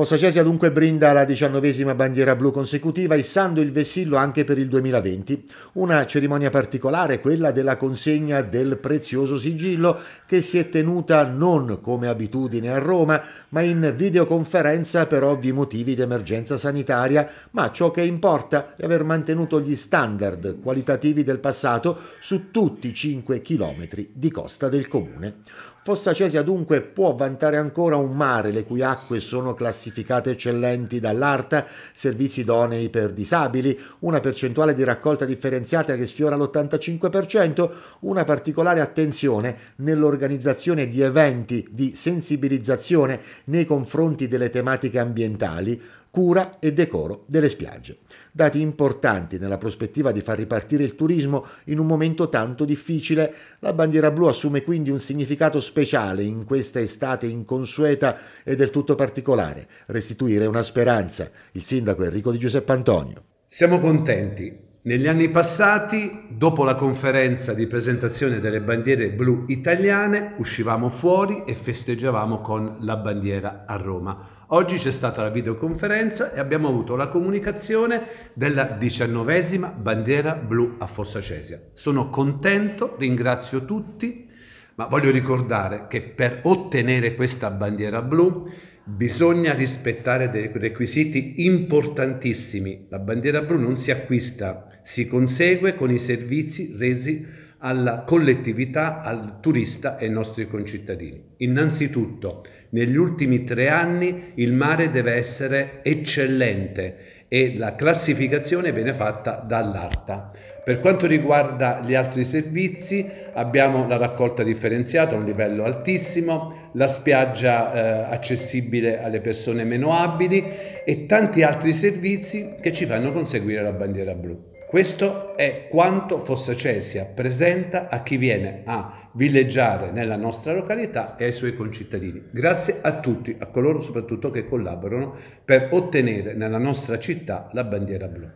Fossacesi ha dunque brinda la diciannovesima bandiera blu consecutiva, issando il vessillo anche per il 2020. Una cerimonia particolare, quella della consegna del prezioso sigillo, che si è tenuta non come abitudine a Roma, ma in videoconferenza per ovvi motivi di emergenza sanitaria. Ma ciò che importa è aver mantenuto gli standard qualitativi del passato su tutti i 5 chilometri di costa del comune. Fossa Cesia dunque può vantare ancora un mare le cui acque sono classificate eccellenti dall'ARTA, servizi idonei per disabili, una percentuale di raccolta differenziata che sfiora l'85%, una particolare attenzione nell'organizzazione di eventi di sensibilizzazione nei confronti delle tematiche ambientali, cura e decoro delle spiagge. Dati importanti nella prospettiva di far ripartire il turismo in un momento tanto difficile, la bandiera blu assume quindi un significato speciale in questa estate inconsueta e del tutto particolare, restituire una speranza. Il sindaco Enrico Di Giuseppe Antonio. Siamo contenti negli anni passati, dopo la conferenza di presentazione delle bandiere blu italiane, uscivamo fuori e festeggiavamo con la bandiera a Roma. Oggi c'è stata la videoconferenza e abbiamo avuto la comunicazione della diciannovesima bandiera blu a Forza Cesia. Sono contento, ringrazio tutti, ma voglio ricordare che per ottenere questa bandiera blu bisogna rispettare dei requisiti importantissimi. La bandiera blu non si acquista si consegue con i servizi resi alla collettività, al turista e ai nostri concittadini. Innanzitutto, negli ultimi tre anni il mare deve essere eccellente e la classificazione viene fatta dall'ARTA. Per quanto riguarda gli altri servizi abbiamo la raccolta differenziata a un livello altissimo, la spiaggia eh, accessibile alle persone meno abili e tanti altri servizi che ci fanno conseguire la bandiera blu. Questo è quanto Fossa Cesia presenta a chi viene a villeggiare nella nostra località e ai suoi concittadini. Grazie a tutti, a coloro soprattutto che collaborano per ottenere nella nostra città la bandiera blu.